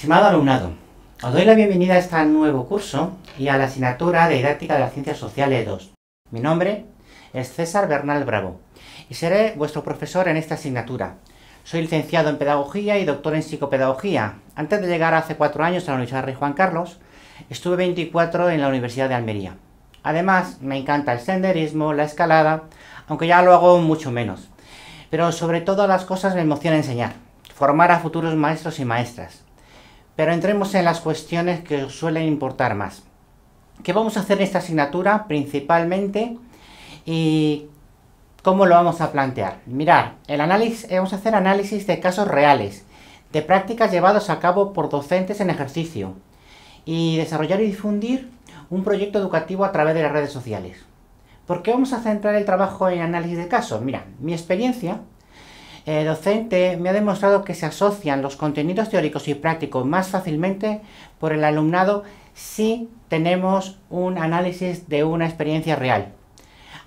Estimado alumnado, os doy la bienvenida a este nuevo curso y a la asignatura de Didáctica de las Ciencias Sociales 2. Mi nombre es César Bernal Bravo y seré vuestro profesor en esta asignatura. Soy licenciado en Pedagogía y doctor en Psicopedagogía. Antes de llegar hace cuatro años a la Universidad Rey Juan Carlos, estuve 24 en la Universidad de Almería. Además, me encanta el senderismo, la escalada, aunque ya lo hago mucho menos. Pero sobre todo las cosas me emociona enseñar, formar a futuros maestros y maestras. Pero entremos en las cuestiones que suelen importar más. ¿Qué vamos a hacer en esta asignatura principalmente? ¿Y cómo lo vamos a plantear? Mirar, el análisis, eh, vamos a hacer análisis de casos reales, de prácticas llevadas a cabo por docentes en ejercicio, y desarrollar y difundir un proyecto educativo a través de las redes sociales. ¿Por qué vamos a centrar el trabajo en análisis de casos? Mira, mi experiencia docente me ha demostrado que se asocian los contenidos teóricos y prácticos más fácilmente por el alumnado si tenemos un análisis de una experiencia real.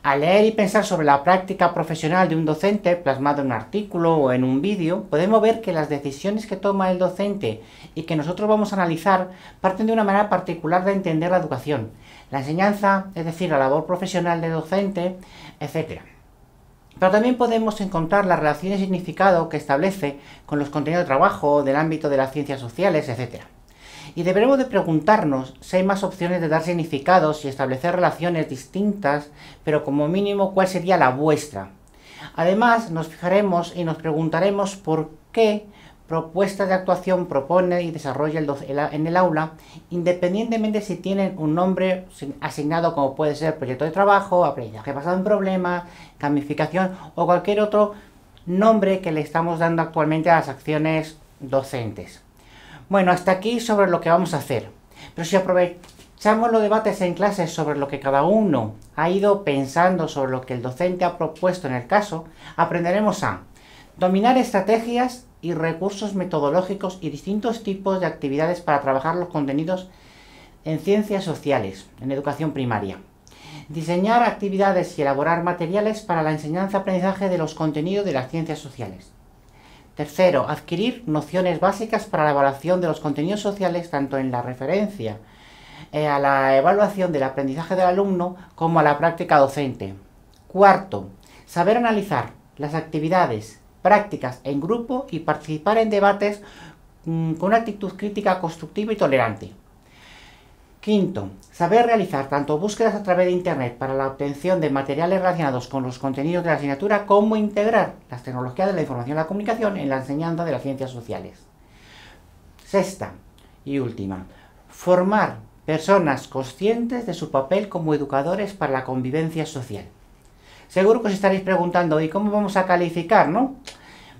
Al leer y pensar sobre la práctica profesional de un docente plasmado en un artículo o en un vídeo, podemos ver que las decisiones que toma el docente y que nosotros vamos a analizar parten de una manera particular de entender la educación, la enseñanza, es decir, la labor profesional del docente, etc. Pero también podemos encontrar las relaciones de significado que establece con los contenidos de trabajo del ámbito de las ciencias sociales, etc. Y deberemos de preguntarnos si hay más opciones de dar significados y establecer relaciones distintas, pero como mínimo cuál sería la vuestra. Además, nos fijaremos y nos preguntaremos por qué propuesta de actuación propone y desarrolla el en el aula, independientemente si tienen un nombre asignado como puede ser proyecto de trabajo, aprendizaje basado en problemas, gamificación o cualquier otro nombre que le estamos dando actualmente a las acciones docentes. Bueno, hasta aquí sobre lo que vamos a hacer. Pero si aprovechamos los debates en clases sobre lo que cada uno ha ido pensando sobre lo que el docente ha propuesto en el caso, aprenderemos a Dominar estrategias y recursos metodológicos y distintos tipos de actividades para trabajar los contenidos en ciencias sociales, en educación primaria. Diseñar actividades y elaborar materiales para la enseñanza-aprendizaje de los contenidos de las ciencias sociales. Tercero, adquirir nociones básicas para la evaluación de los contenidos sociales, tanto en la referencia eh, a la evaluación del aprendizaje del alumno como a la práctica docente. Cuarto, saber analizar las actividades, prácticas en grupo y participar en debates mm, con una actitud crítica constructiva y tolerante. Quinto, saber realizar tanto búsquedas a través de Internet para la obtención de materiales relacionados con los contenidos de la asignatura como integrar las tecnologías de la información y la comunicación en la enseñanza de las ciencias sociales. Sexta y última, formar personas conscientes de su papel como educadores para la convivencia social. Seguro que os estaréis preguntando, ¿y cómo vamos a calificar, no?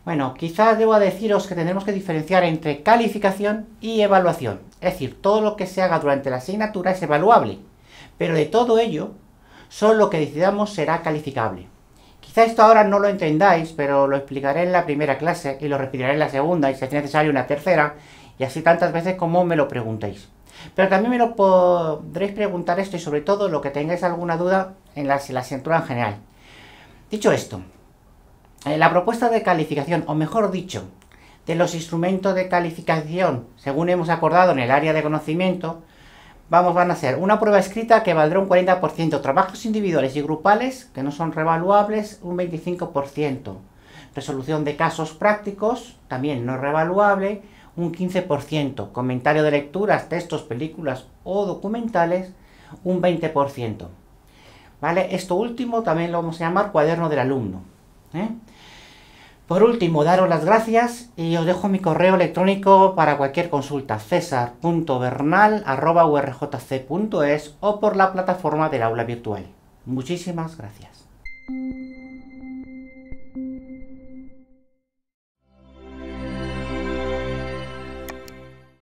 Bueno, quizás debo deciros que tendremos que diferenciar entre calificación y evaluación. Es decir, todo lo que se haga durante la asignatura es evaluable, pero de todo ello, solo lo que decidamos será calificable. Quizá esto ahora no lo entendáis, pero lo explicaré en la primera clase y lo repetiré en la segunda y si es necesario una tercera y así tantas veces como me lo preguntéis. Pero también me lo podréis preguntar esto y sobre todo lo que tengáis alguna duda en la, en la asignatura en general. Dicho esto, eh, la propuesta de calificación, o mejor dicho, de los instrumentos de calificación, según hemos acordado en el área de conocimiento, vamos, van a hacer una prueba escrita que valdrá un 40%, trabajos individuales y grupales, que no son revaluables, un 25%, resolución de casos prácticos, también no revaluable, un 15%, comentario de lecturas, textos, películas o documentales, un 20%. Esto último también lo vamos a llamar cuaderno del alumno. ¿eh? Por último, daros las gracias y os dejo mi correo electrónico para cualquier consulta, cesar.bernal.urjc.es o por la plataforma del aula virtual. Muchísimas gracias.